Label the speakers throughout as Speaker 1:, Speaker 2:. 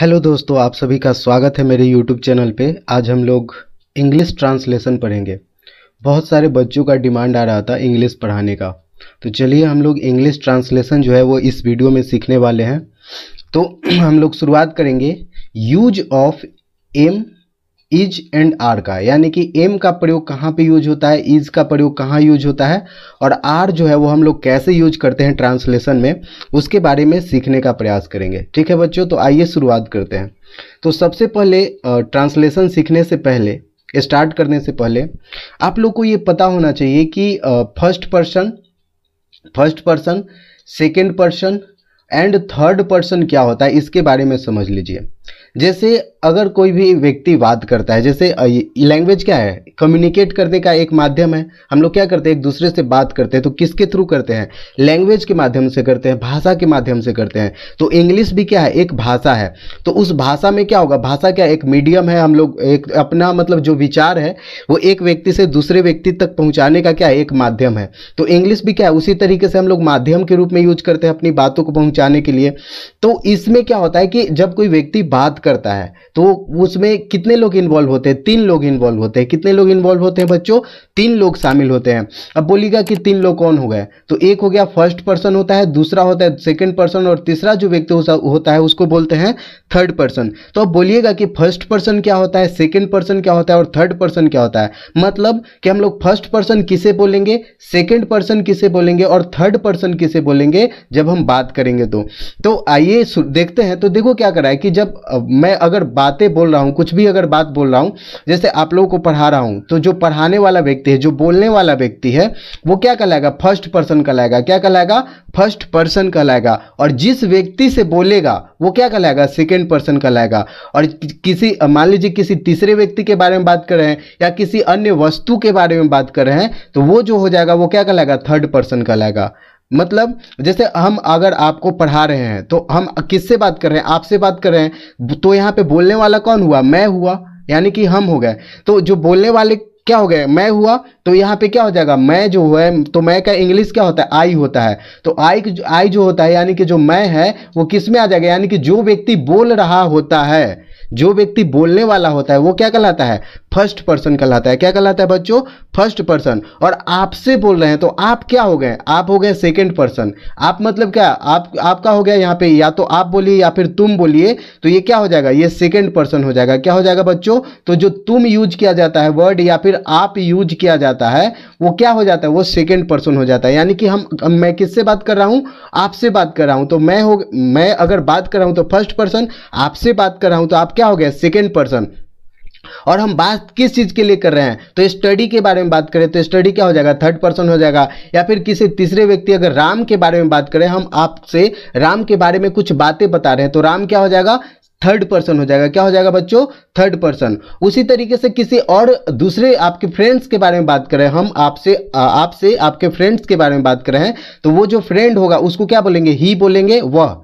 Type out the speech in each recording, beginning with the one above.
Speaker 1: hello दोस्तों आप सभी का स्वागत है मेरे यूट्यूब चैनल पे आज हम लोग इंग्लिश ट्रांसलेशन पढ़ेंगे बहुत सारे बच्चों का डिमांड आ रहा था इंग्लिश पढ़ाने का तो चलिए हम लोग इंग्लिश ट्रांसलेशन जो है वो इस वीडियो में सीखने वाले हैं तो हम लोग शुरुआत करेंगे use of M S and R का यानी कि एम का प्रयोग कहाँ पे यूज होता है इज का प्रयोग कहाँ यूज होता है और आर जो है वो हम लोग कैसे यूज करते हैं ट्रांसलेशन में उसके बारे में सीखने का प्रयास करेंगे ठीक है बच्चों तो आइए शुरुआत करते हैं तो सबसे पहले ट्रांसलेशन सीखने से पहले स्टार्ट करने से पहले आप लोग को ये पता होना चाहिए कि first person first person second person and third person क्या होता है इसके बारे में समझ लीजिए जैसे अगर कोई भी व्यक्ति बात करता है जैसे लैंग्वेज क्या है कम्युनिकेट करने का एक माध्यम है हम लोग क्या करते हैं एक दूसरे से बात करते हैं तो किसके थ्रू करते हैं लैंग्वेज के माध्यम से करते हैं भाषा के माध्यम से करते हैं तो इंग्लिश भी क्या है एक भाषा है तो उस भाषा में क्या होगा भाषा क्या एक मीडियम है हम लोग एक अपना मतलब जो विचार है वो एक व्यक्ति से दूसरे व्यक्ति तक पहुँचाने का क्या एक माध्यम है तो इंग्लिश भी क्या है उसी तरीके से हम लोग माध्यम के रूप में यूज करते हैं अपनी बातों को पहुँचाने के लिए तो इसमें क्या होता है कि जब कोई व्यक्ति बात करता है तो उसमें कितने लोग इन्वॉल्व होते हैं तीन लोग इन्वॉल्व होते हैं कितने लोग इन्वॉल्व होते हैं बच्चों तीन लोग शामिल होते हैं अब बोलिएगा कि तीन लोग कौन हो गए तो एक हो गया फर्स्ट पर्सन होता है दूसरा होता है सेकेंड पर्सन और तीसरा जो व्यक्ति होता है उसको बोलते हैं थर्ड पर्सन तो अब बोलिएगा कि फर्स्ट पर्सन क्या होता है सेकेंड पर्सन क्या होता है और थर्ड पर्सन क्या होता है मतलब कि हम लोग फर्स्ट पर्सन किसे बोलेंगे सेकेंड पर्सन किसे बोलेंगे और थर्ड पर्सन किसे बोलेंगे जब हम बात करेंगे तो तो आइए देखते हैं तो देखो क्या करा है कि जब मैं अगर बातें बोल रहा हूँ कुछ भी अगर बात बोल रहा हूँ जैसे आप लोगों को पढ़ा रहा हूँ तो जो पढ़ाने वाला व्यक्ति है जो बोलने वाला व्यक्ति है वो क्या कहलाएगा फर्स्ट पर्सन कहलाएगा क्या कहलाएगा फर्स्ट पर्सन कहलाएगा और जिस व्यक्ति से बोलेगा वो क्या कहलाएगा सेकेंड पर्सन कहलाएगा और किसी मान लीजिए किसी तीसरे व्यक्ति के बारे में बात कर रहे हैं या किसी अन्य वस्तु के बारे में बात कर रहे हैं तो वो जो हो जाएगा वो क्या कहलाएगा थर्ड पर्सन कहलाएगा मतलब जैसे हम अगर आपको पढ़ा रहे हैं तो हम किससे बात कर रहे हैं आपसे बात कर रहे हैं तो यहाँ पे बोलने वाला कौन हुआ मैं हुआ यानी कि हम हो गए तो जो बोलने वाले क्या हो गए मैं हुआ तो यहाँ पे क्या हो जाएगा मैं जो है तो मैं का इंग्लिश क्या होता है आई होता है तो आई आई जो होता है यानी कि जो मैं है वो किस में आ जाएगा यानी कि जो व्यक्ति बोल रहा होता है जो व्यक्ति बोलने वाला होता है वो क्या कहलाता है फर्स्ट पर्सन कहलाता है क्या कहलाता है बच्चों फर्स्ट पर्सन और आपसे बोल रहे हैं तो आप क्या हो गए आप हो गए सेकेंड पर्सन आप मतलब क्या आप आपका हो गया यहाँ पे या तो आप बोलिए या फिर तुम बोलिए तो ये क्या हो जाएगा ये सेकेंड पर्सन हो जाएगा क्या हो जाएगा बच्चों तो जो तुम यूज किया जाता है वर्ड या फिर आप यूज किया जाता है वो क्या हो जाता है वो सेकेंड पर्सन हो जाता है यानी कि हम मैं किससे बात कर रहा हूँ आपसे बात कर रहा हूँ तो मैं हो मैं अगर बात कर रहा हूँ तो फर्स्ट पर्सन आपसे बात कर रहा हूँ तो आप क्या हो गया सेकेंड पर्सन और हम बात किस चीज़ के लिए कर रहे हैं तो स्टडी के बारे में बात करें तो स्टडी क्या हो जाएगा थर्ड पर्सन हो जाएगा या फिर किसी तीसरे व्यक्ति अगर राम के बारे में बात करें हम आपसे राम के बारे में कुछ बातें बता रहे हैं तो राम क्या हो जाएगा थर्ड पर्सन हो जाएगा क्या हो जाएगा बच्चों थर्ड पर्सन उसी तरीके से किसी और दूसरे आपके फ्रेंड्स के बारे में बात करें हम आपसे आपसे आपके फ्रेंड्स के बारे में बात कर रहे हैं तो वो जो फ्रेंड होगा उसको क्या बोलेंगे ही बोलेंगे वह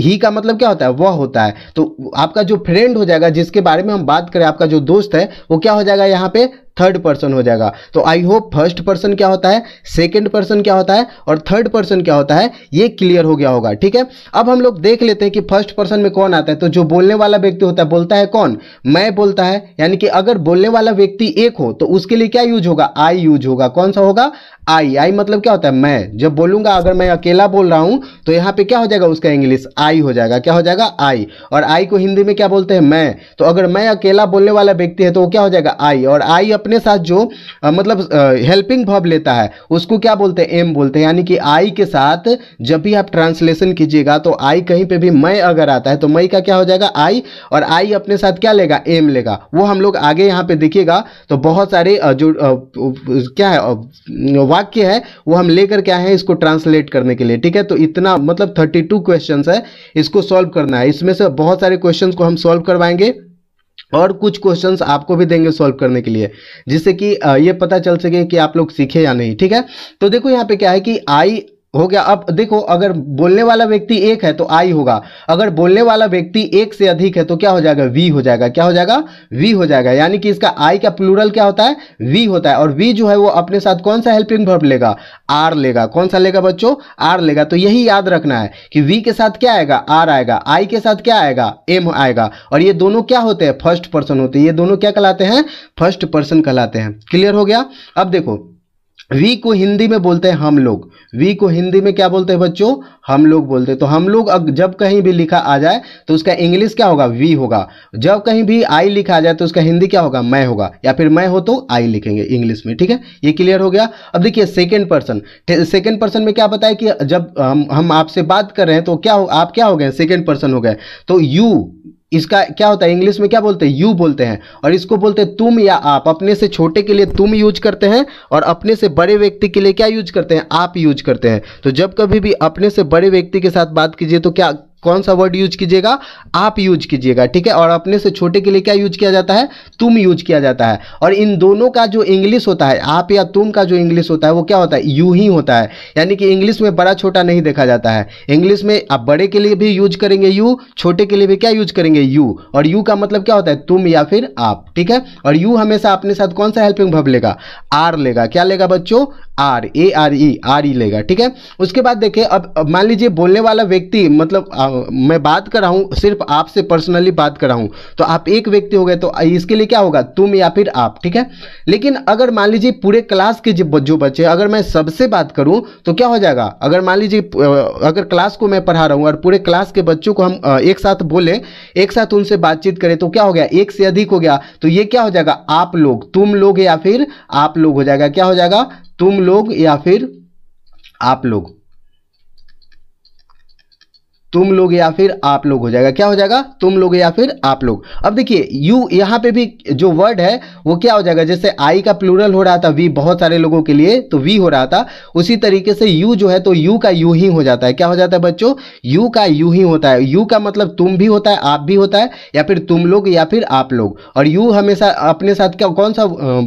Speaker 1: ही का मतलब क्या होता है वह होता है तो आपका जो फ्रेंड हो जाएगा जिसके बारे में हम बात करें आपका जो दोस्त है वो क्या हो जाएगा यहाँ पे थर्ड पर्सन हो जाएगा तो आई होप फर्स्ट पर्सन क्या होता है सेकेंड पर्सन क्या होता है और थर्ड पर्सन क्या होता है ये क्लियर हो गया होगा ठीक है अब हम लोग देख लेते हैं कि फर्स्ट पर्सन में कौन आता है तो जो बोलने वाला व्यक्ति होता है बोलता है कौन मैं बोलता है यानी कि अगर बोलने वाला व्यक्ति एक हो तो उसके लिए क्या यूज होगा आई यूज होगा कौन सा होगा आई आई मतलब क्या होता है मैं जब बोलूंगा अगर मैं अकेला बोल रहा हूं तो यहां पे क्या हो जाएगा उसका इंग्लिश आई हो जाएगा क्या हो जाएगा आई और आई को हिंदी में क्या बोलते हैं मैं तो अगर मैं अकेला बोलने वाला व्यक्ति है तो वो क्या हो जाएगा आई और आई अपने साथ जो आ, मतलब हेल्पिंग भव लेता है उसको क्या बोलते हैं एम बोलते हैं यानी कि आई के साथ जब भी आप ट्रांसलेशन कीजिएगा तो आई कहीं पे भी मैं अगर आता है तो मई का क्या हो जाएगा आई और आई अपने साथ क्या लेगा एम लेगा वो हम लोग आगे यहाँ पे देखिएगा तो बहुत सारे जो क्या है वाक्य है वो हम लेकर क्या है इसको ट्रांसलेट करने के लिए ठीक है तो इतना मतलब थर्टी टू है इसको सॉल्व करना है इसमें से बहुत सारे क्वेश्चन को हम सॉल्व करवाएंगे और कुछ क्वेश्चंस आपको भी देंगे सॉल्व करने के लिए जिससे कि ये पता चल सके कि आप लोग सीखे या नहीं ठीक है तो देखो यहाँ पे क्या है कि आई हो गया अब देखो अगर बोलने वाला व्यक्ति एक है तो आई होगा अगर बोलने वाला व्यक्ति एक से अधिक है तो क्या हो जाएगा वी हो जाएगा क्या हो जाएगा वी हो जाएगा यानी कि इसका आई का प्लूरल क्या होता है वी होता है और वी जो है वो अपने साथ कौन सा हेल्पिंग वर्ब लेगा आर लेगा कौन सा लेगा बच्चों आर लेगा तो यही याद रखना है कि वी के साथ क्या आएगा आर आएगा आई के साथ क्या आएगा एम आएगा और ये दोनों क्या होते हैं फर्स्ट पर्सन होते हैं ये दोनों क्या कहलाते हैं फर्स्ट पर्सन कहलाते हैं क्लियर हो गया अब देखो वी को हिंदी में बोलते हैं हम लोग वी को हिंदी में क्या बोलते हैं बच्चों हम लोग बोलते हैं तो हम लोग जब कहीं भी लिखा आ जाए तो उसका इंग्लिश क्या होगा वी होगा जब कहीं भी आई लिखा आ जाए तो उसका हिंदी क्या होगा मैं होगा या फिर मैं हो तो आई लिखेंगे इंग्लिश में ठीक है ये क्लियर हो गया अब देखिए सेकेंड पर्सन सेकेंड पर्सन में क्या बताया कि जब हम हम आपसे बात कर रहे हैं तो क्या हो आप क्या हो गए सेकेंड पर्सन हो गए तो यू इसका क्या होता है इंग्लिश में क्या बोलते हैं यू बोलते हैं और इसको बोलते हैं तुम या आप अपने से छोटे के लिए तुम यूज करते हैं और अपने से बड़े व्यक्ति के लिए क्या यूज करते हैं आप यूज करते हैं तो जब कभी भी अपने से बड़े व्यक्ति के साथ बात कीजिए तो क्या कौन सा वर्ड यूज कीजिएगा आप यूज कीजिएगा ठीक है और अपने से छोटे के लिए क्या यूज किया जाता है तुम यूज किया जाता है और इन दोनों का जो इंग्लिश होता है आप या तुम का जो इंग्लिश होता है वो क्या होता है यू ही होता है यानी कि इंग्लिश में बड़ा छोटा नहीं देखा जाता है इंग्लिश में आप बड़े के लिए भी यूज करेंगे यू छोटे के लिए भी क्या यूज करेंगे यू और यू का मतलब क्या होता है तुम या फिर आप ठीक है और यू हमेशा अपने साथ कौन सा हेल्पिंग भव लेगा आर लेगा क्या लेगा बच्चों are A R E R E लेगा ठीक है उसके बाद देखिए अब, मान लीजिए बोलने वाला व्यक्ति मतलब मैं बात कर रहा हूँ सिर्फ आपसे पर्सनली बात कर रहा हूँ तो आप एक व्यक्ति हो गए तो इसके लिए क्या होगा तुम या फिर आप ठीक है लेकिन अगर मान लीजिए पूरे क्लास के जो बच्चे अगर मैं सबसे बात करूँ तो क्या हो जाएगा अगर मान लीजिए अगर क्लास को मैं पढ़ा रहा हूँ और पूरे क्लास के बच्चों को हम एक साथ बोले एक साथ उनसे बातचीत करें तो क्या हो गया एक से अधिक हो गया तो ये क्या हो जाएगा आप लोग तुम लोग या फिर आप लोग हो जाएगा क्या हो जाएगा तुम लोग या फिर आप लोग तुम लोग या फिर आप लोग हो जाएगा क्या हो जाएगा तुम लोग या फिर आप लोग अब देखिए यू यहाँ पे भी जो वर्ड है वो क्या हो जाएगा जैसे आई का प्लूरल हो रहा था वी बहुत सारे लोगों के लिए तो वी हो रहा था उसी तरीके से यू जो है तो यू का यू ही हो जाता है क्या हो जाता है बच्चों यू का यू ही होता है यू का मतलब तुम भी होता है आप भी होता है या फिर तुम लोग या फिर आप लोग और यू हमेशा अपने साथ क्या कौन सा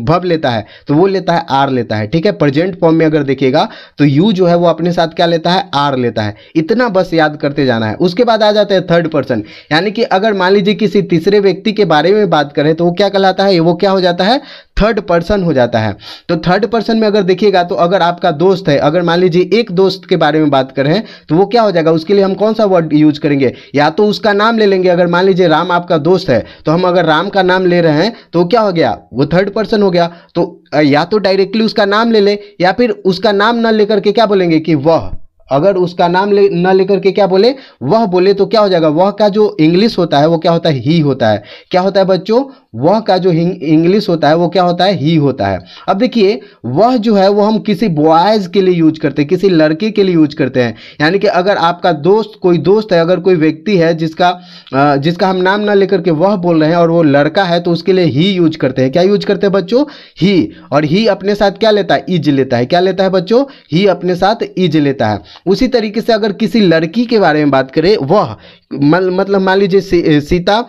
Speaker 1: भव लेता है तो वो लेता है आर लेता है ठीक है प्रेजेंट फॉर्म में अगर देखिएगा तो यू जो है वो अपने साथ क्या लेता है आर लेता है इतना बस याद करते जाना जाना है उसके बाद आ जाते हैं थर्ड पर्सन यानी कि अगर मान लीजिए किसी तीसरे व्यक्ति के बारे में बात करें तो वो क्या कहलाता है वो क्या हो जाता है थर्ड पर्सन हो जाता है तो थर्ड पर्सन में अगर देखिएगा तो अगर आपका दोस्त है अगर मान लीजिए एक दोस्त के बारे में बात करें तो वो क्या हो जाएगा उसके लिए हम कौन सा वर्ड यूज करेंगे या तो उसका नाम ले लेंगे अगर मान लीजिए राम आपका दोस्त है तो हम अगर राम का नाम ले रहे हैं तो क्या हो गया वो थर्ड पर्सन हो गया तो या तो डायरेक्टली उसका नाम ले ले या फिर उसका नाम ना लेकर के क्या बोलेंगे कि वह अगर उसका नाम ले न लेकर के क्या बोले वह बोले तो क्या हो जाएगा वह का जो इंग्लिश होता है वो क्या होता है ही होता है क्या होता है बच्चों वह का जो इंग्लिश होता है वो क्या होता है ही होता है अब देखिए वह जो है वो हम किसी बॉयज़ के लिए यूज करते हैं किसी लड़के के लिए यूज करते हैं यानी कि अगर आपका दोस्त कोई दोस्त है अगर कोई व्यक्ति है जिसका जिसका हम नाम ना लेकर के वह बोल रहे हैं और वो लड़का है तो उसके लिए ही यूज करते हैं क्या यूज करते हैं बच्चों ही और ही अपने साथ क्या लेता है इज लेता है क्या लेता है बच्चों ही अपने साथ इज लेता है उसी तरीके से अगर किसी लड़की के बारे में बात करें वह मतलब मान लीजिए सीता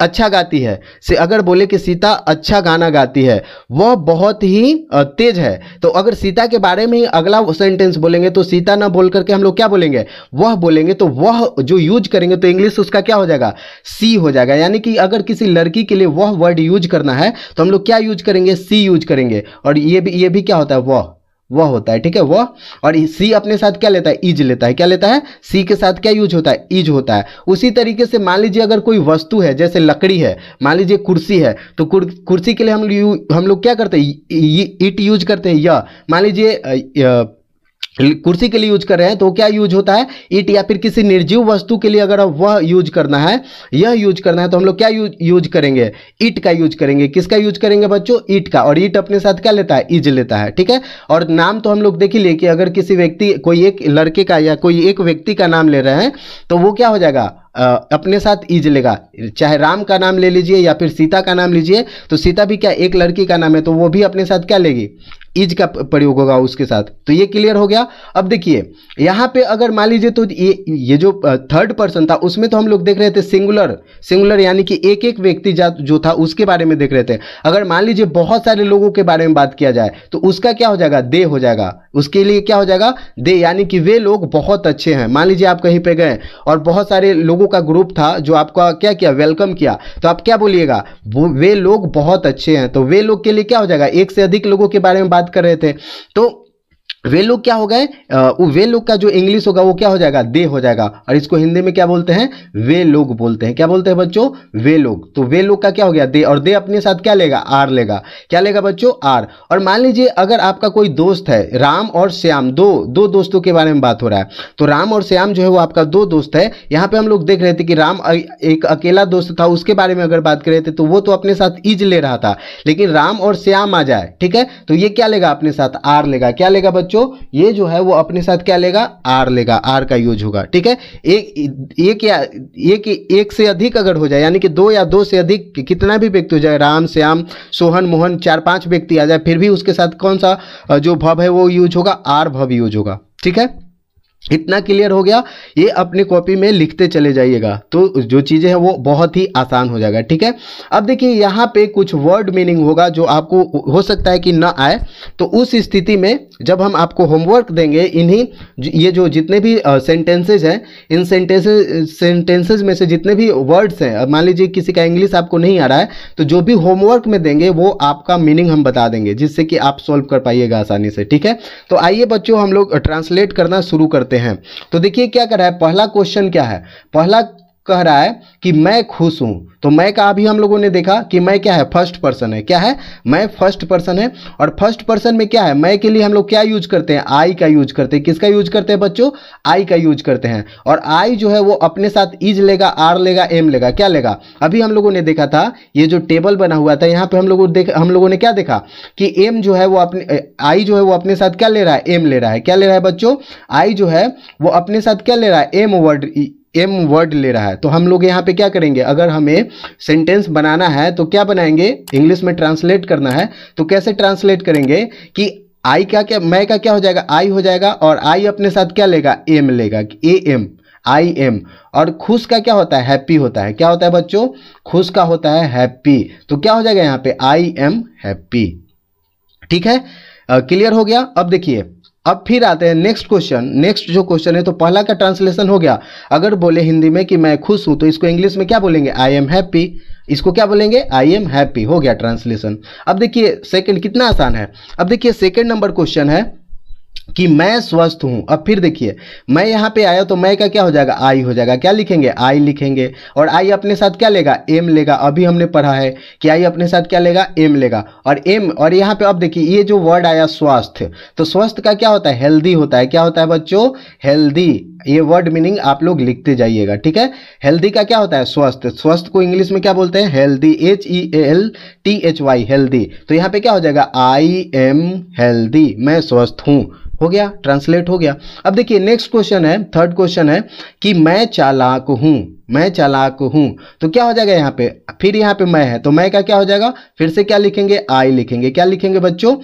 Speaker 1: अच्छा गाती है से अगर बोले कि सीता अच्छा गाना गाती है वह बहुत ही तेज है तो अगर सीता के बारे में अगला सेंटेंस बोलेंगे तो सीता ना बोल करके हम लोग क्या बोलेंगे वह बोलेंगे तो वह जो यूज करेंगे तो इंग्लिश उसका क्या हो जाएगा सी हो जाएगा यानी कि अगर किसी लड़की के लिए वह वर्ड यूज करना है तो हम लोग क्या यूज करेंगे सी यूज करेंगे और ये भी ये भी क्या होता है वह वह होता है ठीक है वह और सी अपने साथ क्या लेता है इज लेता है क्या लेता है सी के साथ क्या यूज होता है इज होता है उसी तरीके से मान लीजिए अगर कोई वस्तु है जैसे लकड़ी है मान लीजिए कुर्सी है तो कुर्सी के लिए हम हम लोग क्या करते हैं इट यूज करते हैं यह मान लीजिए कुर्सी के लिए यूज कर रहे हैं तो क्या यूज होता है ईट या फिर किसी निर्जीव वस्तु के लिए अगर वह यूज करना है यह यूज करना है तो हम लोग क्या यूज यूज करेंगे ईट का यूज करेंगे किसका यूज करेंगे बच्चों ईट का और ईट अपने साथ क्या लेता है इज लेता है ठीक है और नाम तो हम लोग देख ही लिए कि अगर किसी व्यक्ति कोई एक लड़के का या कोई एक व्यक्ति का नाम ले रहे हैं तो वो क्या हो जाएगा अपने साथ ईज लेगा चाहे राम का नाम ले लीजिए या फिर सीता का नाम लीजिए तो सीता भी क्या एक लड़की का नाम है तो वो भी अपने साथ क्या लेगी ईज का प्रयोग होगा उसके साथ तो ये क्लियर हो गया अब देखिए यहाँ पे अगर मान लीजिए तो ये ये जो थर्ड पर्सन था उसमें तो हम लोग देख रहे थे सिंगुलर सिंगुलर यानी कि एक एक व्यक्ति जो था उसके बारे में देख रहे थे अगर मान लीजिए बहुत सारे लोगों के बारे में बात किया जाए तो उसका क्या हो जाएगा दे हो जाएगा उसके लिए क्या हो जाएगा दे यानी कि वे लोग बहुत अच्छे हैं मान लीजिए आप कहीं पे गए और बहुत सारे लोगों लोगों का ग्रुप था जो आपका क्या किया वेलकम किया तो आप क्या बोलिएगा वे लोग बहुत अच्छे हैं तो वे लोग के लिए क्या हो जाएगा एक से अधिक लोगों के बारे में बात कर रहे थे तो वे लोग क्या हो गए वे लोग का जो इंग्लिश होगा वो क्या हो जाएगा दे हो जाएगा और इसको हिंदी में क्या बोलते हैं वे लोग बोलते हैं क्या बोलते हैं बच्चों वे लोग तो वे लोग का क्या हो गया दे और दे अपने साथ क्या लेगा आर लेगा क्या लेगा बच्चों आर और मान लीजिए अगर आपका कोई दोस्त है राम और श्याम दो दो दोस्तों के बारे में बात हो रहा है तो राम और श्याम जो है वो आपका दो दोस्त है यहाँ पे हम लोग देख रहे थे कि राम एक अकेला दोस्त था उसके बारे में अगर बात कर रहे थे तो वो तो अपने साथ इज ले रहा था लेकिन राम और श्याम आ जाए ठीक है तो ये क्या लेगा अपने साथ आर लेगा क्या लेगा बच्चों बच्चों ये जो है वो अपने साथ क्या लेगा आर लेगा आर का यूज होगा ठीक है एक एक या एक एक से अधिक अगर हो जाए यानी कि दो या दो से अधिक कितना भी व्यक्ति हो जाए राम श्याम सोहन मोहन चार पांच व्यक्ति आ जाए फिर भी उसके साथ कौन सा जो भव है वो यूज होगा आर भव यूज होगा ठीक है इतना क्लियर हो गया ये अपनी कॉपी में लिखते चले जाइएगा तो जो चीज़ें हैं वो बहुत ही आसान हो जाएगा ठीक है अब देखिए यहाँ पे कुछ वर्ड मीनिंग होगा जो आपको हो सकता है कि ना आए तो उस स्थिति में जब हम आपको होमवर्क देंगे इन्हीं ये जो जितने भी सेंटेंसेज हैं इन सेंटेंसेज सेंटेंसेज में से जितने भी वर्ड्स हैं मान लीजिए किसी का इंग्लिश आपको नहीं आ रहा है तो जो भी होमवर्क में देंगे वो आपका मीनिंग हम बता देंगे जिससे कि आप सॉल्व कर पाइएगा आसानी से ठीक है तो आइए बच्चों हम लोग ट्रांसलेट करना शुरू करते हैं हैं तो देखिए क्या कर रहा है पहला क्वेश्चन क्या है पहला कह रहा है कि मैं खुश हूँ तो मैं का अभी हम लोगों ने देखा कि मैं क्या है फर्स्ट पर्सन है क्या है मैं फर्स्ट पर्सन है और फर्स्ट पर्सन में क्या है मैं के लिए हम लोग क्या यूज करते हैं आई का यूज करते हैं किसका यूज करते हैं बच्चों आई का यूज करते हैं और आई जो है वो अपने साथ इज लेगा आर लेगा एम लेगा क्या लेगा अभी हम लोगों ने देखा था ये जो टेबल बना हुआ था यहाँ पे हम लोगों देख हम लोगों ने क्या देखा कि एम जो है वो अपने आई जो है वो अपने साथ क्या ले रहा है एम ले रहा है क्या ले रहा है बच्चों आई जो है वो अपने साथ क्या ले रहा है एम वर्ड एम वर्ड ले रहा है तो हम लोग यहाँ पे क्या करेंगे अगर हमें सेंटेंस बनाना है तो क्या बनाएंगे इंग्लिश में ट्रांसलेट करना है तो कैसे ट्रांसलेट करेंगे कि आई का क्या मैं का क्या हो जाएगा आई हो जाएगा और आई अपने साथ क्या लेगा एम लेगा ए एम आई एम और खुश का क्या होता है हैप्पी होता है क्या होता है बच्चों खुश का होता है हैप्पी तो क्या हो जाएगा यहाँ पे आई एम हैप्पी ठीक है क्लियर uh, हो गया अब देखिए अब फिर आते हैं नेक्स्ट क्वेश्चन नेक्स्ट जो क्वेश्चन है तो पहला का ट्रांसलेशन हो गया अगर बोले हिंदी में कि मैं खुश हूं तो इसको इंग्लिश में क्या बोलेंगे आई एम हैप्पी इसको क्या बोलेंगे आई एम हैप्पी हो गया ट्रांसलेशन अब देखिए सेकंड कितना आसान है अब देखिए सेकंड नंबर क्वेश्चन है कि मैं स्वस्थ हूं अब फिर देखिए मैं यहां पे आया तो मैं का क्या हो जाएगा आई हो जाएगा क्या लिखेंगे आई लिखेंगे और आई अपने साथ क्या लेगा एम लेगा अभी हमने पढ़ा है कि आई अपने साथ क्या लेगा एम लेगा और एम और यहां पे अब देखिए ये जो वर्ड आया स्वास्थ्य तो स्वस्थ का क्या होता है हेल्दी होता है क्या होता है बच्चों हेल्दी ये वर्ड मीनिंग आप लोग लिखते जाइएगा ठीक है हेल्दी का क्या होता है स्वस्थ स्वस्थ को इंग्लिश में क्या बोलते हैं healthy H E L T H Y healthy तो यहाँ पे क्या हो जाएगा आई एम हेल्दी मैं स्वस्थ हूँ हो गया ट्रांसलेट हो गया अब देखिए नेक्स्ट क्वेश्चन है थर्ड क्वेश्चन है कि मैं चालाक हूँ मैं चालाक हूँ तो क्या हो जाएगा यहाँ पे फिर यहाँ पे मैं है तो मैं का क्या हो जाएगा फिर से क्या लिखेंगे आई लिखेंगे क्या लिखेंगे बच्चों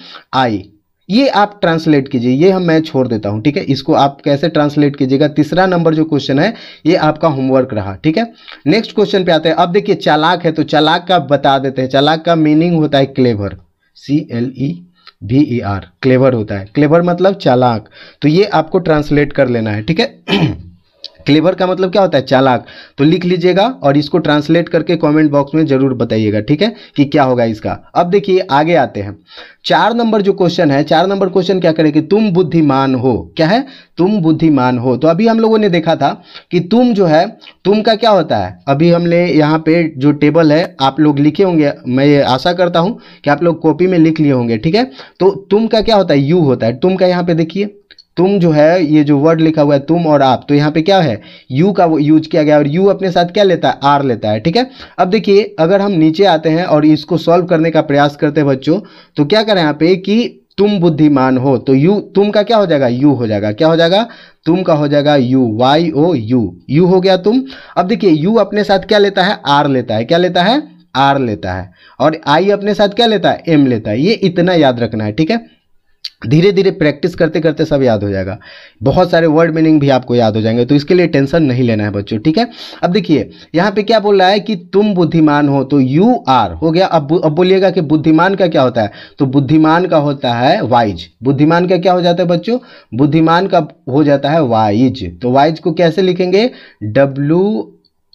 Speaker 1: आई ये आप ट्रांसलेट कीजिए ये हम मैं छोड़ देता हूँ ठीक है इसको आप कैसे ट्रांसलेट कीजिएगा तीसरा नंबर जो क्वेश्चन है ये आपका होमवर्क रहा ठीक है नेक्स्ट क्वेश्चन पे आते हैं अब देखिए चालाक है तो चालाक का बता देते हैं चालाक का मीनिंग होता है clever C L E V E R clever होता है क्लेवर मतलब चालाक तो ये आपको ट्रांसलेट कर लेना है ठीक है क्लेवर का मतलब क्या होता है चालाक तो लिख लीजिएगा और इसको ट्रांसलेट करके कमेंट बॉक्स में जरूर बताइएगा ठीक है कि क्या होगा इसका अब देखिए आगे आते हैं चार नंबर जो क्वेश्चन है चार नंबर क्वेश्चन क्या करेगी तुम बुद्धिमान हो क्या है तुम बुद्धिमान हो तो अभी हम लोगों ने देखा था कि तुम जो है तुम का क्या होता है अभी हमने यहाँ पे जो टेबल है आप लोग लिखे होंगे मैं ये आशा करता हूँ कि आप लोग कॉपी में लिख लिए होंगे ठीक है तो तुम का क्या होता है यू होता है तुम का यहाँ पे देखिए तुम जो है ये जो वर्ड लिखा हुआ है तुम और आप तो यहाँ पे क्या है यू का यूज किया गया और यू अपने साथ क्या लेता है आर लेता है ठीक है अब देखिए अगर हम नीचे आते हैं और इसको सॉल्व करने का प्रयास करते हैं बच्चों तो क्या करें यहाँ पे कि तुम बुद्धिमान हो तो यू तुम का क्या हो जाएगा यू हो जाएगा क्या हो जाएगा तुम का हो जाएगा you Y O U you हो गया तुम अब देखिए यू अपने साथ क्या लेता है आर लेता है क्या लेता है आर लेता है और आई अपने साथ क्या लेता है एम लेता है ये इतना याद रखना है ठीक है धीरे धीरे प्रैक्टिस करते करते सब याद हो जाएगा बहुत सारे वर्ड मीनिंग भी आपको याद हो जाएंगे तो इसके लिए टेंशन नहीं लेना है बच्चों ठीक है अब देखिए यहाँ पे क्या बोल रहा है कि तुम बुद्धिमान हो तो यू आर हो गया अब अब बोलिएगा कि बुद्धिमान का क्या होता है तो बुद्धिमान का होता है वाइज बुद्धिमान का क्या हो जाता है बच्चों बुद्धिमान का हो जाता है वाइज तो वाइज को कैसे लिखेंगे डब्ल्यू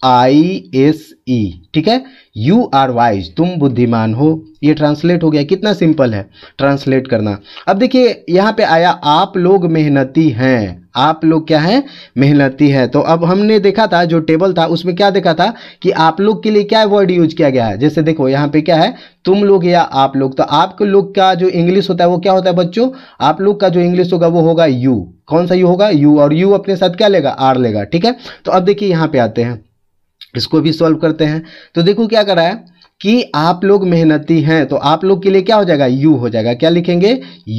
Speaker 1: आई एस ई ठीक है यू आर वाइज तुम बुद्धिमान हो ये ट्रांसलेट हो गया कितना सिंपल है ट्रांसलेट करना अब देखिए यहाँ पे आया आप लोग मेहनती हैं आप लोग क्या है मेहनती है तो अब हमने देखा था जो टेबल था उसमें क्या देखा था कि आप लोग के लिए क्या वर्ड यूज किया गया है जैसे देखो यहाँ पे क्या है तुम लोग या आप लोग तो आप लोग का जो इंग्लिश होता है वो क्या होता है बच्चों आप लोग का जो इंग्लिश होगा वो होगा यू कौन सा यू होगा यू और यू अपने साथ क्या लेगा आर लेगा ठीक है तो अब देखिए यहाँ पे आते हैं इसको भी सॉल्व करते हैं तो देखो क्या करा है कि आप लोग मेहनती हैं तो आप लोग के लिए क्या हो जाएगा यू हो जाएगा क्या लिखेंगे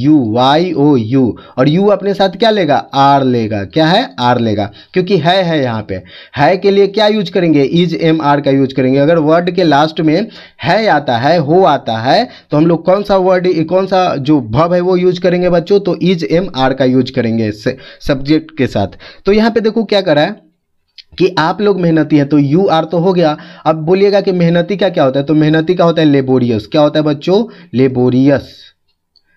Speaker 1: यू वाई ओ यू और यू अपने साथ क्या लेगा आर लेगा क्या है आर लेगा क्योंकि है है यहाँ पे है के लिए क्या यूज करेंगे इज एम आर का यूज करेंगे अगर वर्ड के लास्ट में है आता है हो आता है तो हम लोग कौन सा वर्ड कौन सा जो भव है वो यूज करेंगे बच्चों तो इज एम आर का यूज करेंगे सब्जेक्ट के साथ तो यहाँ पे देखो क्या करा है कि आप लोग मेहनती हैं तो यू आर तो हो गया अब बोलिएगा कि मेहनती का क्या होता है तो मेहनती का होता है लेबोरियस क्या होता है बच्चों लेबोरियस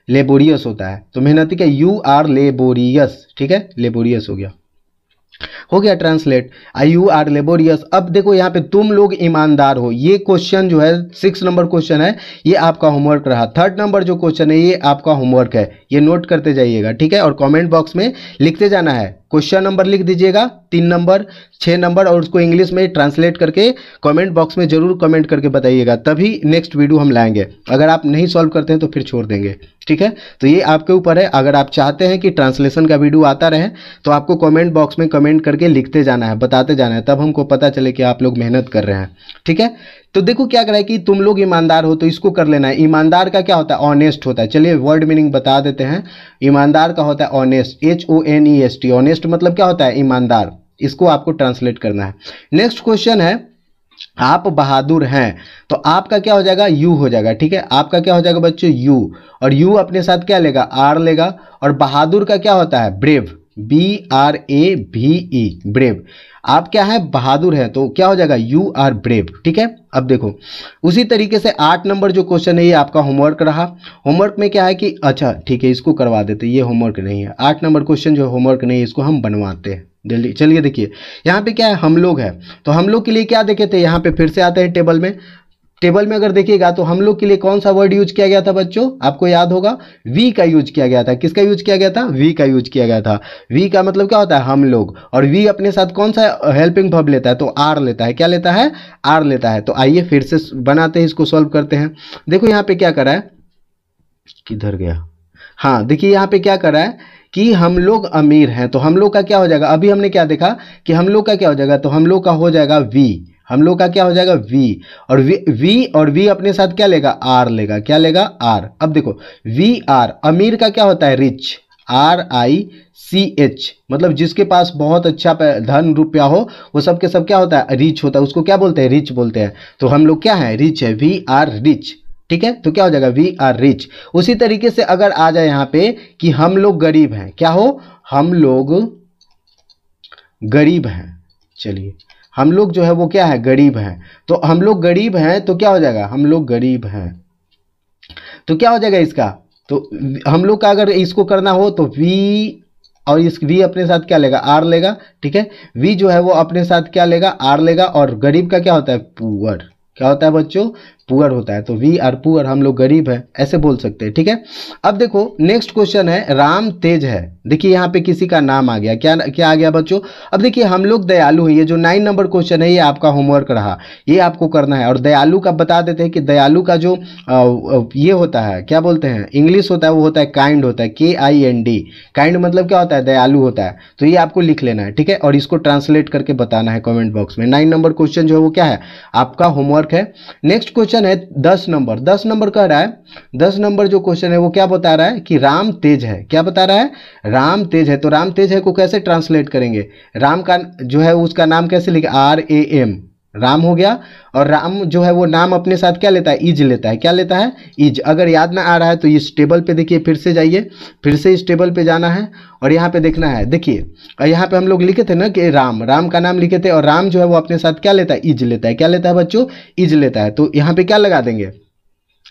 Speaker 1: लेबोरियस होता है तो मेहनती का यू आर लेबोरियस ठीक है लेबोरियस हो गया हो गया translate I you are laborious अब देखो यहाँ पे तुम लोग ईमानदार हो ये क्वेश्चन जो है सिक्स नंबर क्वेश्चन है ये आपका होमवर्क रहा थर्ड नंबर जो क्वेश्चन है ये आपका होमवर्क है ये नोट करते जाइएगा ठीक है और कमेंट बॉक्स में लिखते जाना है क्वेश्चन नंबर लिख दीजिएगा तीन नंबर छः नंबर और उसको इंग्लिश में ट्रांसलेट करके कमेंट बॉक्स में जरूर कमेंट करके बताइएगा तभी नेक्स्ट वीडियो हम लाएंगे अगर आप नहीं सॉल्व करते हैं तो फिर छोड़ देंगे ठीक है तो ये आपके ऊपर है अगर आप चाहते हैं कि ट्रांसलेशन का वीडियो आता रहे तो आपको कॉमेंट बॉक्स में कमेंट करके लिखते जाना है बताते जाना है तब हमको पता चले कि आप लोग मेहनत कर रहे हैं ठीक है तो देखो क्या करा है कि तुम लोग ईमानदार हो तो इसको कर लेना है ईमानदार का क्या होता है ऑनेस्ट होता है चलिए वर्ड मीनिंग बता देते हैं ईमानदार का होता है honest H O N E S T honest मतलब क्या होता है ईमानदार इसको आपको ट्रांसलेट करना है नेक्स्ट क्वेश्चन है आप बहादुर हैं तो आपका क्या हो जाएगा यू हो जाएगा ठीक है आपका क्या हो जाएगा बच्चों यू और यू अपने साथ क्या लेगा आर लेगा और बहादुर का क्या होता है ब्रेव बी आर ए भी ई ब्रेव आप क्या है बहादुर है तो क्या हो जाएगा यू आर ब्रेव ठीक है अब देखो उसी तरीके से आठ नंबर जो क्वेश्चन है ये आपका होमवर्क रहा होमवर्क में क्या है कि अच्छा ठीक है इसको करवा देते ये होमवर्क नहीं है आठ नंबर क्वेश्चन जो होमवर्क नहीं है इसको हम बनवाते हैं जल्दी चलिए देखिए यहाँ पे क्या है हम लोग है तो हम लोग के लिए क्या देखे थे यहाँ पे फिर से आते हैं टेबल में टेबल में अगर देखिएगा तो हम लोग के लिए कौन सा वर्ड यूज किया गया था बच्चों आपको याद होगा वी का यूज किया गया था किसका यूज किया गया था वी का यूज किया गया था वी का मतलब क्या होता है हम लोग और वी अपने साथ कौन सा हेल्पिंग वर्ब लेता है तो आर लेता है क्या लेता है आर लेता है तो आइए फिर से बनाते हैं इसको सॉल्व करते हैं देखो यहाँ पे क्या करा है किधर गया हाँ देखिए यहाँ पे क्या करा है कि हम लोग अमीर हैं तो हम लोग का क्या हो जाएगा अभी हमने क्या देखा कि हम लोग का क्या हो जाएगा तो हम लोग का हो जाएगा वी हम लोग का क्या हो जाएगा v और v v और v अपने साथ क्या लेगा r लेगा क्या लेगा r अब देखो V R अमीर का क्या होता है rich R I C H मतलब जिसके पास बहुत अच्छा धन रुपया हो वो सबके सब क्या होता है रिच होता है उसको क्या बोलते हैं रिच बोलते हैं तो हम लोग क्या है रिच है वी आर रिच ठीक है तो क्या हो जाएगा वी आर रिच उसी तरीके से अगर आ जाए यहाँ पे कि हम लोग गरीब हैं क्या हो हम लोग गरीब हैं चलिए हम लोग जो है वो क्या है गरीब हैं तो हम लोग गरीब हैं तो क्या हो जाएगा हम लोग गरीब हैं तो क्या हो जाएगा इसका तो हम लोग का अगर इसको करना हो तो वी और इस वी अपने साथ क्या लेगा आर लेगा ठीक है वी जो है वो अपने साथ क्या लेगा आर लेगा और गरीब का क्या होता है पुअर क्या होता है बच्चों पुअर होता है तो वी आर पुअर हम लोग गरीब है ऐसे बोल सकते हैं ठीक है अब देखो नेक्स्ट क्वेश्चन है राम तेज है देखिए यहाँ पे किसी का नाम आ गया क्या क्या आ गया बच्चों अब देखिए हम लोग दयालु है ये जो नाइन नंबर क्वेश्चन है ये आपका होमवर्क रहा ये आपको करना है और दयालु का बता देते हैं कि दयालु का जो ये होता है क्या बोलते हैं इंग्लिश होता है वो होता है काइंड होता है के आई एन डी काइंड मतलब क्या होता है दयालु होता है तो ये आपको लिख लेना है ठीक है और इसको ट्रांसलेट करके बताना है कॉमेंट बॉक्स में नाइन नंबर क्वेश्चन जो है वो क्या है आपका होमवर्क है नेक्स्ट क्वेश्चन क्वेश्चन है दस नंबर दस नंबर कह रहा है दस नंबर जो क्वेश्चन है वो क्या बता रहा है कि राम तेज है क्या बता रहा है राम तेज है तो राम तेज है को कैसे ट्रांसलेट करेंगे राम का जो है उसका नाम कैसे लिखे आर ए एम राम हो गया और राम जो है वो नाम अपने साथ क्या लेता है इज लेता है क्या लेता है इज अगर याद ना आ रहा है तो इस टेबल पे देखिए फिर से जाइए फिर से इस टेबल पे जाना है और यहाँ पे देखना है देखिए और यहाँ पे हम लोग लिखे थे ना कि राम राम का नाम लिखे थे और राम जो है वो अपने साथ क्या लेता है इज लेता है क्या लेता है बच्चों इज लेता है तो यहाँ पे क्या लगा देंगे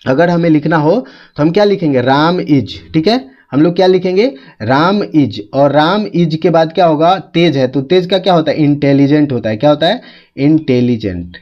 Speaker 1: अगर हमें लिखना हो तो हम क्या लिखेंगे राम इज ठीक है हम लोग क्या लिखेंगे राम इज और राम इज के बाद क्या होगा तेज है तो तेज का क्या होता है इंटेलिजेंट होता है क्या होता है इंटेलिजेंट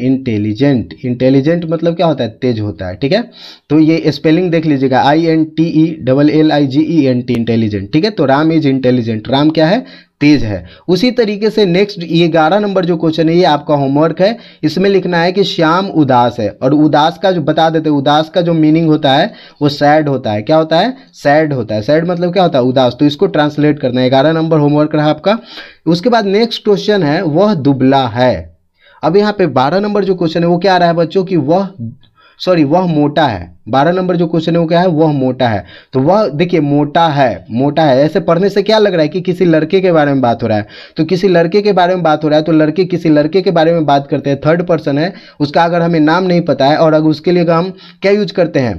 Speaker 1: इंटेलिजेंट इंटेलिजेंट मतलब क्या होता है तेज होता है ठीक है तो ये स्पेलिंग देख लीजिएगा I N T E double L I G E N T intelligent ठीक है तो राम इज इंटेलिजेंट राम क्या है तेज है उसी तरीके से नेक्स्ट ये ग्यारह नंबर जो क्वेश्चन है ये आपका होमवर्क है इसमें लिखना है कि श्याम उदास है और उदास का जो बता देते हैं उदास का जो मीनिंग होता है वो सैड होता है क्या होता है सैड होता है सैड मतलब क्या होता है उदास तो इसको ट्रांसलेट करना है ग्यारह नंबर होमवर्क रहा आपका उसके बाद नेक्स्ट क्वेश्चन है वह दुबला है अब यहाँ पे बारह नंबर जो क्वेश्चन है वो क्या आ रहा है बच्चों की वह सॉरी वह मोटा है बारह नंबर जो क्वेश्चन है वो क्या है वह मोटा है तो वह देखिए मोटा है मोटा है ऐसे पढ़ने से क्या लग रहा है कि किसी लड़के के बारे में बात हो रहा है तो किसी लड़के के बारे में बात हो रहा है तो लड़के किसी लड़के के बारे में बात करते हैं थर्ड पर्सन है उसका अगर हमें नाम नहीं पता है और अगर उसके लिए हम क्या यूज करते हैं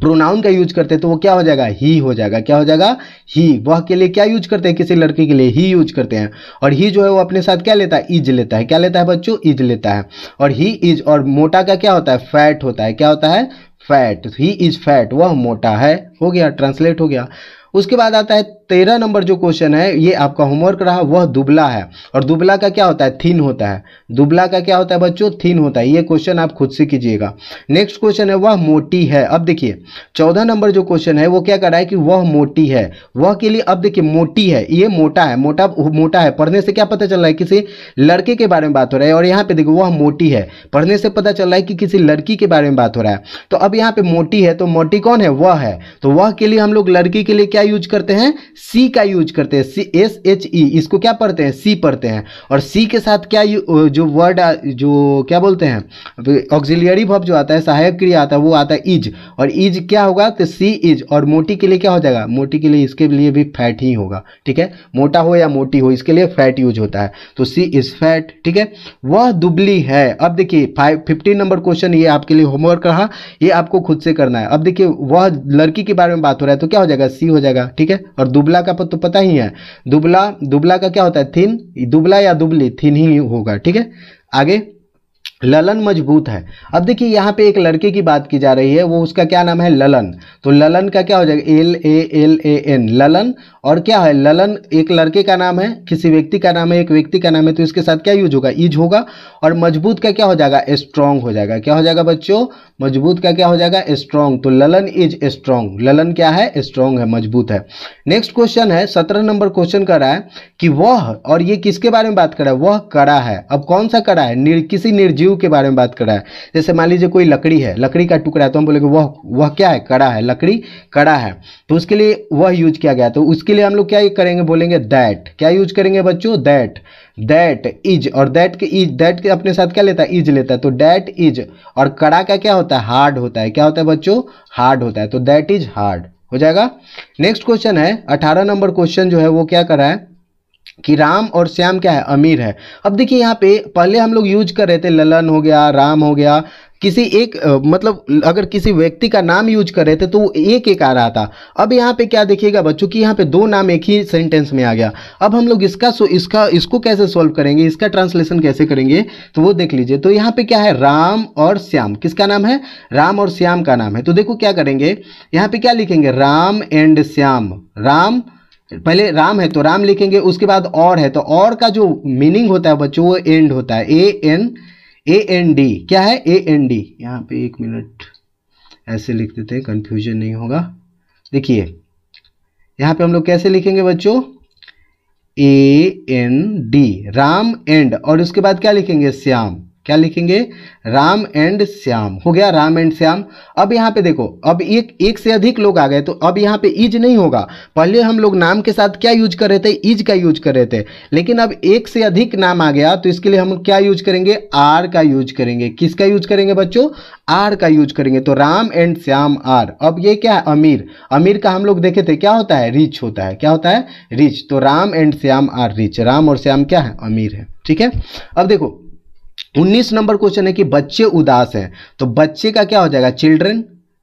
Speaker 1: प्रोनाउन का यूज करते हैं तो वो क्या हो जाएगा ही हो जाएगा क्या हो जाएगा ही वह के लिए क्या यूज करते हैं किसी लड़की के लिए ही यूज करते हैं और ही जो है वो अपने साथ क्या लेता है इज लेता है क्या लेता है बच्चों इज लेता है और ही इज और मोटा का क्या होता है फैट होता है क्या होता है फैट ही इज फैट वह मोटा है हो गया ट्रांसलेट हो गया उसके बाद आता है तेरह नंबर जो क्वेश्चन है ये आपका होमवर्क रहा वह दुबला है और दुबला का क्या होता है थीन होता है दुबला का क्या होता है बच्चों थीन होता है ये क्वेश्चन आप खुद से कीजिएगा नेक्स्ट क्वेश्चन है वह मोटी है अब देखिए चौदह नंबर जो क्वेश्चन है वो क्या कर रहा है कि वह मोटी है वह के लिए अब देखिए मोटी है ये मोटा है मोटा मोटा है पढ़ने से क्या पता चल रहा है किसी लड़के के बारे में बात हो रहा है और यहाँ पे देखिए वह मोटी है पढ़ने से पता चल रहा है कि किसी लड़की के बारे में बात हो रहा है तो अब यहाँ पे मोटी है तो मोटी कौन है वह है तो वह के लिए हम लोग लड़की के लिए क्या यूज करते हैं सी का यूज करते हैं सी एस एच ई इसको क्या पढ़ते हैं सी पढ़ते हैं और सी के साथ क्या जो वर्ड जो क्या बोलते हैं ऑक्सिलियरी भव जो आता है सहायक क्रिया आता है वो आता है इज और इज क्या होगा तो सी इज और मोटी के लिए क्या हो जाएगा मोटी के लिए इसके लिए भी फैट ही होगा ठीक है मोटा हो या मोटी हो इसके लिए फैट यूज होता है तो सी इज फैट ठीक है वह दुबली है अब देखिए फाइव फिफ्टीन नंबर क्वेश्चन ये आपके लिए होमवर्क रहा ये आपको खुद से करना है अब देखिए वह लड़की के बारे में बात हो रहा है तो क्या हो जाएगा सी हो जाएगा ठीक है और दुबला दुबला का तो पता ही है दुबला दुबला का क्या होता है थिन दुबला या दुबली थिन ही होगा ठीक है आगे ललन मजबूत है अब देखिए यहाँ पे एक लड़के की बात की जा रही है वो उसका क्या नाम है ललन तो ललन का क्या हो जाएगा L A L A N Lalan और क्या है ललन एक लड़के का नाम है किसी व्यक्ति का नाम है एक व्यक्ति का नाम है तो इसके साथ क्या यूज होगा ईज होगा और मजबूत का क्या हो जाएगा स्ट्रॉन्ग हो जाएगा क्या हो जाएगा बच्चों मजबूत का क्या हो जाएगा स्ट्रांग तो ललन इज स्ट्रॉन्ग ललन क्या है स्ट्रांग है मजबूत है नेक्स्ट क्वेश्चन है सत्रह नंबर क्वेश्चन कर रहा है कि वह और ये किसके बारे में बात कर रहा है वह कड़ा है अब कौन सा कड़ा है किसी निर्जीव वैल्यू के बारे में बात कर रहा है जैसे मान लीजिए कोई लकड़ी है लकड़ी का टुकड़ा है तो हम बोलेंगे वह वह क्या है कड़ा है लकड़ी कड़ा है तो उसके लिए वह यूज किया गया तो उसके लिए हम लोग क्या करेंगे बोलेंगे दैट क्या यूज करेंगे बच्चों दैट दैट इज और दैट के इज दैट के अपने साथ क्या लेता है इज लेता है तो दैट इज और कड़ा का क्या होता है हार्ड होता है क्या होता है बच्चों हार्ड होता है तो दैट इज हार्ड हो जाएगा नेक्स्ट क्वेश्चन है अठारह नंबर क्वेश्चन जो है वो क्या कर रहा है कि राम और श्याम क्या है अमीर है अब देखिए यहाँ पे पहले हम लोग यूज कर रहे थे ललन हो गया राम हो गया किसी एक मतलब अगर किसी व्यक्ति का नाम यूज कर रहे थे तो वो एक एक आ रहा था अब यहाँ पे क्या देखिएगा बच्चों कि यहाँ पे दो नाम एक ही सेंटेंस में आ गया अब हम लोग इसका सो इसका इसको कैसे सॉल्व करेंगे इसका ट्रांसलेशन कैसे करेंगे तो वो देख लीजिए तो यहाँ पे क्या है राम और श्याम किसका नाम है राम और श्याम का नाम है तो देखो क्या करेंगे यहाँ पे क्या लिखेंगे राम एंड श्याम राम पहले राम है तो राम लिखेंगे उसके बाद और है तो और का जो मीनिंग होता है बच्चों वो एंड होता है A N A N D क्या है ए एन डी यहाँ पे एक मिनट ऐसे लिख देते हैं कंफ्यूजन नहीं होगा देखिए यहाँ पे हम लोग कैसे लिखेंगे बच्चों A N D Ram and और उसके बाद क्या लिखेंगे श्याम क्या लिखेंगे राम एंड श्याम हो गया राम एंड श्याम अब यहाँ पे देखो अब एक एक से अधिक लोग आ गए तो अब यहाँ पे इज नहीं होगा पहले हम लोग नाम के साथ क्या यूज कर रहे थे इज का यूज कर रहे थे लेकिन अब एक से अधिक नाम आ गया तो इसके लिए हम क्या यूज करेंगे आर का यूज करेंगे किसका यूज करेंगे बच्चों आर का यूज करेंगे तो राम एंड श्याम आर अब ये क्या है अमीर अमीर का हम लोग देखे थे क्या होता है रिच होता है क्या होता है रिच तो Ram and Shyam are rich Ram और श्याम क्या है अमीर है ठीक है अब देखो उन्नीस नंबर क्वेश्चन है कि बच्चे उदास हैं तो बच्चे का क्या हो जाएगा children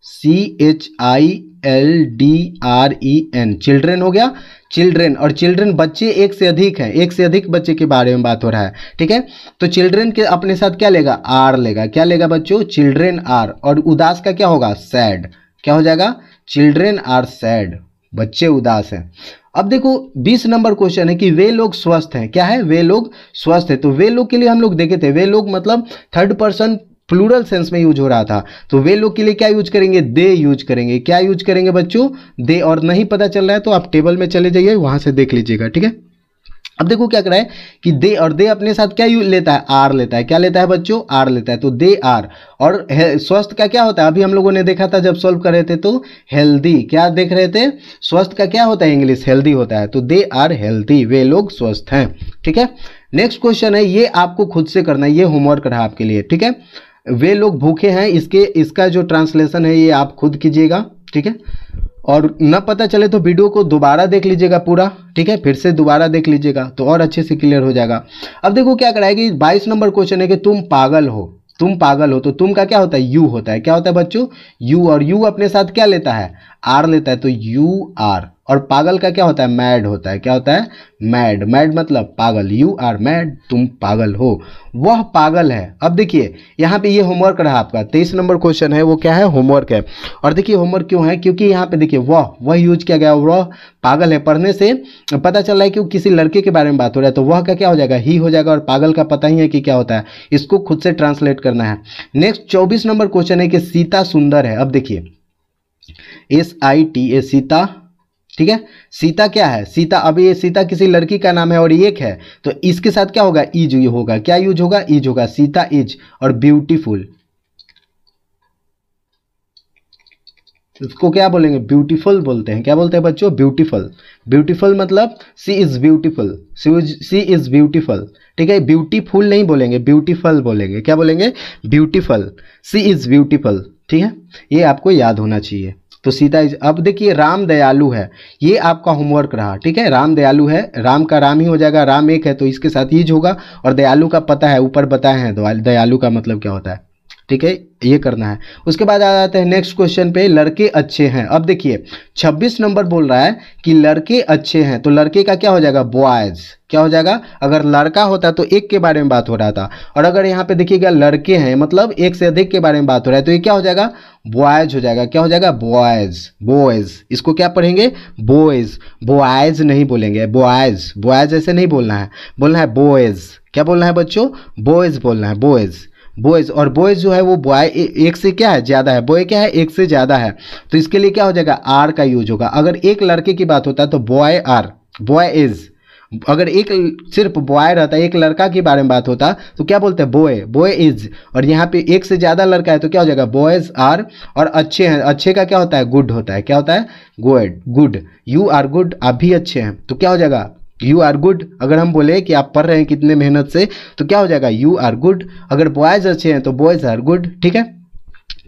Speaker 1: C H I L D R E e N children हो गया चिल्ड्रेन और चिल्ड्रेन बच्चे एक से अधिक है एक से अधिक बच्चे के बारे में बात हो रहा है ठीक है तो चिल्ड्रेन के अपने साथ क्या लेगा आर लेगा क्या लेगा बच्चों चिल्ड्रेन आर और उदास का क्या होगा सैड क्या हो जाएगा चिल्ड्रेन आर सैड बच्चे उदास हैं अब देखो 20 नंबर क्वेश्चन है कि वे लोग स्वस्थ हैं क्या है वे लोग स्वस्थ है तो वे लोग के लिए हम लोग देखे थे वे लोग मतलब थर्ड पर्सन प्लूरल सेंस में यूज हो रहा था तो वे लोग के लिए क्या यूज करेंगे दे यूज करेंगे क्या यूज करेंगे बच्चों दे और नहीं पता चल रहा है तो आप टेबल में चले जाइए वहां से देख लीजिएगा ठीक है अब देखो क्या करा है कि दे और दे अपने साथ क्या यू लेता है आर लेता है क्या लेता है बच्चों आर लेता है तो दे आर और स्वस्थ का क्या होता है अभी हम लोगों ने देखा था जब सॉल्व कर रहे थे तो हेल्दी क्या देख रहे थे स्वस्थ का क्या होता है इंग्लिश हेल्दी होता है तो दे आर हेल्दी वे लोग स्वस्थ हैं ठीक है नेक्स्ट क्वेश्चन है ये आपको खुद से करना है ये होमवर्क रहा आपके लिए ठीक है वे लोग भूखे हैं इसके इसका जो ट्रांसलेशन है ये आप खुद कीजिएगा ठीक है और न पता चले तो वीडियो को दोबारा देख लीजिएगा पूरा ठीक है फिर से दोबारा देख लीजिएगा तो और अच्छे से क्लियर हो जाएगा अब देखो क्या कराएगी बाईस नंबर क्वेश्चन है कि तुम पागल हो तुम पागल हो तो तुम का क्या होता है यू होता है क्या होता है बच्चों यू और यू अपने साथ क्या लेता है आर लेता है तो यू आर और पागल का क्या होता है मैड होता है क्या होता है मैड मैड मतलब पागल यू आर मैड तुम पागल हो वह पागल है अब देखिए यहाँ पे ये होमवर्क रहा आपका तेईस नंबर क्वेश्चन है वो क्या है होमवर्क है और देखिए होमवर्क क्यों है क्योंकि यहाँ पे देखिए वह वह यूज किया गया वह पागल है पढ़ने से पता चल रहा है कि वो किसी लड़के के बारे में बात हो रहा है तो वह का क्या हो जाएगा ही हो जाएगा और पागल का पता ही है कि क्या होता है इसको खुद से ट्रांसलेट करना है नेक्स्ट चौबीस नंबर क्वेश्चन है कि सीता सुंदर है अब देखिए S I T A Sita ठीक है सीता क्या है सीता अब ये सीता किसी लड़की का नाम है और एक है तो इसके साथ क्या होगा इज होगा क्या यूज होगा इज होगा सीता इज और ब्यूटीफुल उसको क्या बोलेंगे ब्यूटीफुल बोलते हैं क्या बोलते हैं बच्चों ब्यूटीफुल ब्यूटीफुल मतलब she is beautiful she is beautiful ठीक है ब्यूटीफुल नहीं बोलेंगे ब्यूटीफुल बोलेंगे क्या बोलेंगे ब्यूटीफुल सी इज ब्यूटीफुल ठीक है ये आपको याद होना चाहिए तो सीता अब देखिए राम दयालु है ये आपका होमवर्क रहा ठीक है राम दयालु है राम का राम ही हो जाएगा राम एक है तो इसके साथ ईज होगा और दयालु का पता है ऊपर बताए हैं दयालु का मतलब क्या होता है ठीक है ये करना है उसके बाद आ जाते हैं नेक्स्ट क्वेश्चन पे लड़के अच्छे हैं अब देखिए 26 नंबर बोल रहा है कि लड़के अच्छे हैं तो लड़के का क्या हो जाएगा बॉयज क्या हो जाएगा अगर लड़का होता तो एक के बारे में बात हो रहा था और अगर यहाँ पे देखिएगा लड़के हैं मतलब एक से अधिक के बारे में बात हो रहा है तो ये क्या हो जाएगा बॉयज हो जाएगा क्या हो जाएगा बॉयज बॉयज इसको क्या पढ़ेंगे बॉयज बॉयज नहीं बोलेंगे बॉयज बॉयज ऐसे नहीं बोलना है बोलना है बॉयज क्या बोलना है बच्चों बॉयज बोलना है बॉयज बॉयज़ और बॉयज़ जो है वो बॉय एक से क्या है ज़्यादा है बॉय क्या है एक से ज़्यादा है तो इसके लिए क्या हो जाएगा आर का यूज होगा अगर एक लड़के की बात होता है तो बॉय आर बॉय इज़ अगर एक सिर्फ बॉय रहता है एक लड़का के बारे में बात होता तो क्या बोलते हैं बॉय बॉय इज और यहाँ पे एक से ज़्यादा लड़का है तो क्या हो जाएगा बॉयज आर और अच्छे हैं अच्छे का क्या होता है गुड होता है क्या होता है good good you are good आप भी अच्छे हैं तो क्या हो जाएगा यू आर गुड अगर हम बोले कि आप पढ़ रहे हैं कितने मेहनत से तो क्या हो जाएगा यू आर गुड अगर बॉयज अच्छे हैं तो बॉयज आर गुड ठीक है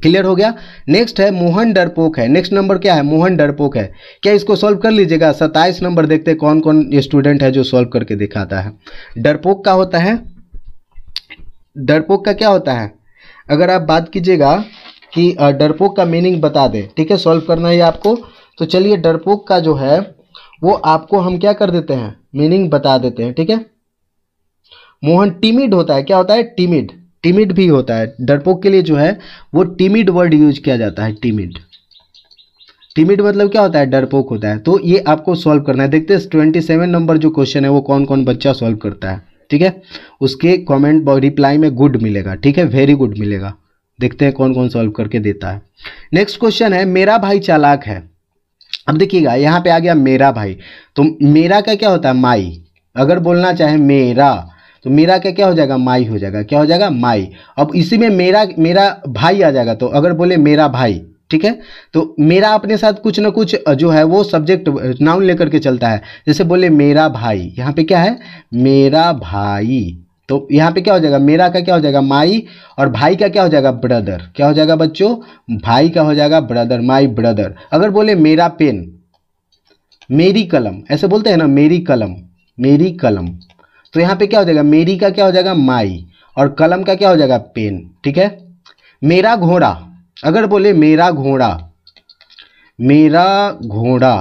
Speaker 1: क्लियर हो गया नेक्स्ट है मोहन डरपोक है नेक्स्ट नंबर क्या है मोहन डरपोक है क्या इसको सॉल्व कर लीजिएगा सत्ताईस नंबर देखते हैं कौन कौन स्टूडेंट है जो सॉल्व करके दिखाता है डरपोक का होता है डरपोक का क्या होता है अगर आप बात कीजिएगा कि डरपोक का मीनिंग बता दें ठीक है सॉल्व करना है आपको तो चलिए डरपोक का जो है वो आपको हम क्या कर देते हैं मीनिंग बता देते हैं ठीक है मोहन टिमिड होता है क्या होता है टिमिड टिमिड भी होता है डरपोक के लिए जो है वो टिमिड वर्ड यूज किया जाता है टिमिड टिमिड मतलब क्या होता है डरपोक होता है तो ये आपको सॉल्व करना है देखते हैं ट्वेंटी सेवन नंबर जो क्वेश्चन है वो कौन कौन बच्चा सॉल्व करता है ठीक है उसके कमेंट रिप्लाई में गुड मिलेगा ठीक है वेरी गुड मिलेगा देखते हैं कौन कौन सॉल्व करके देता है नेक्स्ट क्वेश्चन है मेरा भाई चालाक है अब देखिएगा यहाँ पे आ गया मेरा भाई तो मेरा का क्या होता है माई अगर बोलना चाहे मेरा तो मेरा का क्या हो जाएगा माई हो जाएगा क्या हो जाएगा माई अब इसी में मेरा मेरा भाई आ जाएगा तो अगर बोले मेरा भाई ठीक है तो मेरा अपने साथ कुछ ना कुछ जो है वो सब्जेक्ट नाउन लेकर के चलता है जैसे बोले मेरा भाई यहाँ पे क्या है मेरा भाई तो यहाँ पे क्या हो जाएगा मेरा का क्या हो जाएगा माई और भाई का क्या हो जाएगा ब्रदर क्या हो जाएगा बच्चों भाई का हो जाएगा ब्रदर माई ब्रदर अगर बोले मेरा पेन मेरी कलम ऐसे बोलते हैं ना मेरी कलम मेरी कलम तो यहाँ पे क्या हो जाएगा मेरी का क्या हो जाएगा माई और कलम का क्या हो जाएगा पेन ठीक है मेरा घोड़ा अगर बोले मेरा घोड़ा मेरा घोड़ा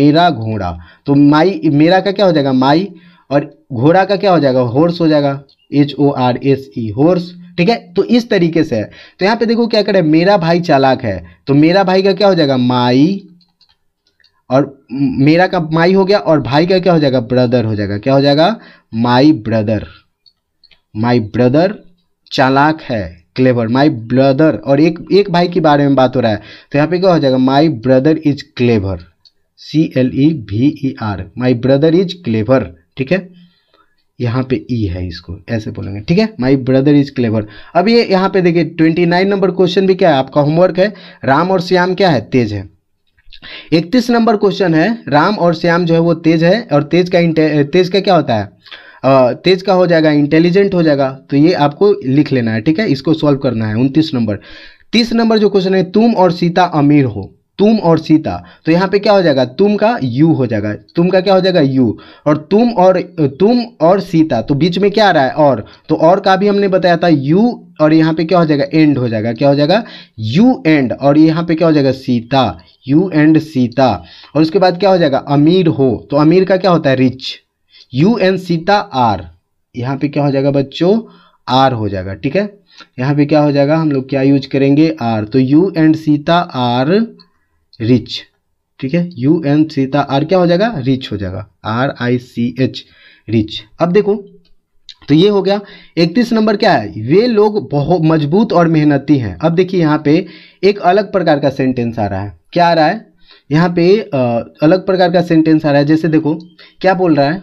Speaker 1: मेरा घोड़ा तो माई मेरा का क्या हो जाएगा माई और घोड़ा का क्या हो जाएगा हॉर्स हो जाएगा H O R S E horse ठीक है तो इस तरीके से है तो यहां पे देखो क्या करे मेरा भाई चालाक है तो मेरा भाई का क्या हो जाएगा माई और मेरा का माई हो गया और भाई का क्या हो जाएगा ब्रदर हो जाएगा क्या हो जाएगा माई ब्रदर माई ब्रदर चालाक है क्लेवर माई ब्रदर और एक एक भाई के बारे में बात हो रहा है तो यहाँ पे क्या हो जाएगा my brother is clever C L E V E R my brother is clever ठीक है यहाँ पे ई e है इसको ऐसे बोलेंगे ठीक है माई ब्रदर इज क्लेवर अब ये यहाँ पे देखिए ट्वेंटी नाइन नंबर क्वेश्चन भी क्या है आपका होमवर्क है राम और श्याम क्या है तेज है इकतीस नंबर क्वेश्चन है राम और श्याम जो है वो तेज है और तेज का तेज का क्या होता है तेज का हो जाएगा इंटेलिजेंट हो जाएगा तो ये आपको लिख लेना है ठीक है इसको सॉल्व करना है उनतीस नंबर तीस नंबर जो क्वेश्चन है तुम और सीता अमीर हो तुम और सीता तो यहाँ पे क्या हो जाएगा तुम का यू हो जाएगा तुम का क्या हो जाएगा यू और तुम और तुम और सीता तो बीच में क्या आ रहा है और तो और का भी हमने बताया था यू और यहाँ पे क्या हो जाएगा एंड हो जाएगा क्या हो जाएगा यू एंड और यहाँ पे क्या हो जाएगा सीता यू एंड सीता और उसके बाद क्या हो जाएगा अमीर हो तो अमीर का क्या होता है rich you and Sita are यहाँ पे क्या हो जाएगा बच्चों आर हो जाएगा ठीक है यहाँ पे क्या हो जाएगा हम लोग क्या यूज करेंगे आर तो you and Sita are rich ठीक है यू एन सीता आर क्या हो जाएगा रिच हो जाएगा R I C H rich अब देखो तो ये हो गया इकतीस नंबर क्या है वे लोग बहुत मजबूत और मेहनती हैं अब देखिए यहाँ पे एक अलग प्रकार का सेंटेंस आ रहा है क्या आ रहा है यहाँ पे अलग प्रकार का सेंटेंस आ रहा है जैसे देखो क्या बोल रहा है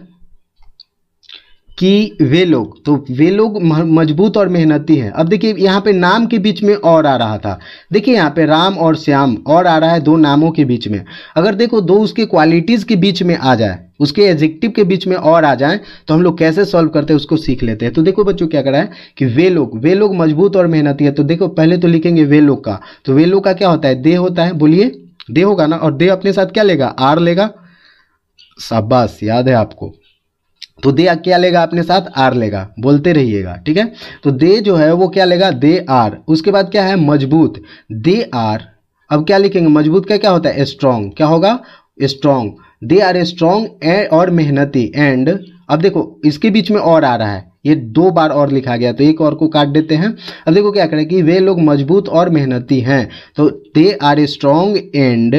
Speaker 1: कि वे लोग तो वे लोग मजबूत और मेहनती हैं अब देखिए यहाँ पे नाम के बीच में और आ रहा था देखिए यहाँ पे राम और श्याम और आ रहा है दो नामों के बीच में अगर देखो दो उसके क्वालिटीज़ के बीच में आ जाए उसके एजेक्टिव के बीच में और आ जाए तो हम लोग कैसे सॉल्व करते हैं उसको सीख लेते हैं तो देखो बच्चों क्या करा है कि वे लोग वे लोग मजबूत और मेहनती है तो देखो पहले तो लिखेंगे वे लोग का तो वे लोग का क्या होता है दे होता है बोलिए दे होगा ना और दे अपने साथ क्या लेगा आर लेगा शाबाश याद है आपको तो दे क्या लेगा अपने साथ आर लेगा बोलते रहिएगा ठीक है तो दे जो है वो क्या लेगा दे आर उसके बाद क्या है मजबूत दे आर अब क्या लिखेंगे मजबूत का क्या होता है स्ट्रांग क्या होगा स्ट्रांग दे आर एंड और मेहनती एंड अब देखो इसके बीच में और आ रहा है ये दो बार और लिखा गया तो एक और को काट देते हैं अब देखो क्या करें कि वे लोग मजबूत और मेहनती हैं तो दे आर स्ट्रांग एंड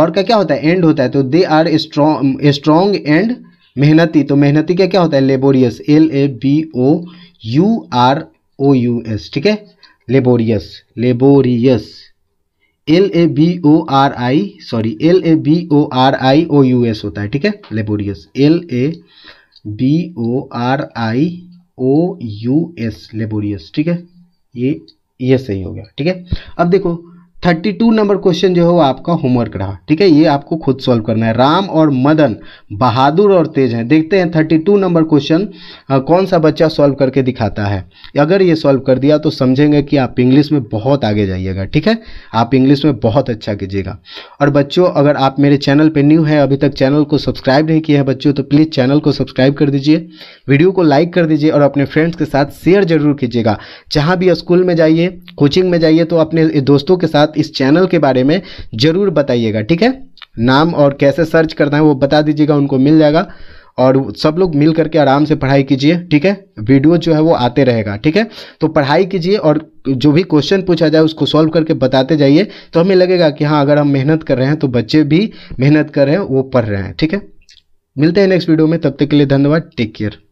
Speaker 1: और का क्या होता है एंड होता है तो दे आर स्ट्रांग एंड मेहनती तो मेहनती का क्या होता है laborious L A B O U R O U S ठीक है laborious laborious L A B O R I sorry L A B O R I O U S होता है ठीक है laborious L A B O R I O U S laborious ठीक है ये ये सही हो गया ठीक है अब देखो थर्टी टू नंबर क्वेश्चन जो है वो आपका होमवर्क रहा ठीक है ये आपको खुद सॉल्व करना है राम और मदन बहादुर और तेज हैं देखते हैं थर्टी टू नंबर क्वेश्चन कौन सा बच्चा सॉल्व करके दिखाता है अगर ये सॉल्व कर दिया तो समझेंगे कि आप इंग्लिश में बहुत आगे जाइएगा ठीक है आप इंग्लिश में बहुत अच्छा कीजिएगा और बच्चों अगर आप मेरे चैनल पर न्यू है अभी तक चैनल को सब्सक्राइब नहीं किया है बच्चों तो प्लीज़ चैनल को सब्सक्राइब कर दीजिए वीडियो को लाइक कर दीजिए और अपने फ्रेंड्स के साथ शेयर जरूर कीजिएगा जहाँ भी स्कूल में जाइए कोचिंग में जाइए तो अपने दोस्तों के साथ साथ इस चैनल के बारे में ज़रूर बताइएगा ठीक है नाम और कैसे सर्च करना है वो बता दीजिएगा उनको मिल जाएगा और सब लोग मिल करके आराम से पढ़ाई कीजिए ठीक है वीडियो जो है वो आते रहेगा ठीक है तो पढ़ाई कीजिए और जो भी क्वेश्चन पूछा जाए उसको सॉल्व करके बताते जाइए तो हमें लगेगा कि हाँ अगर हम मेहनत कर रहे हैं तो बच्चे भी मेहनत कर रहे हैं वो पढ़ रहे हैं ठीक है मिलते हैं नेक्स्ट वीडियो में तब तक के लिए धन्यवाद टेक केयर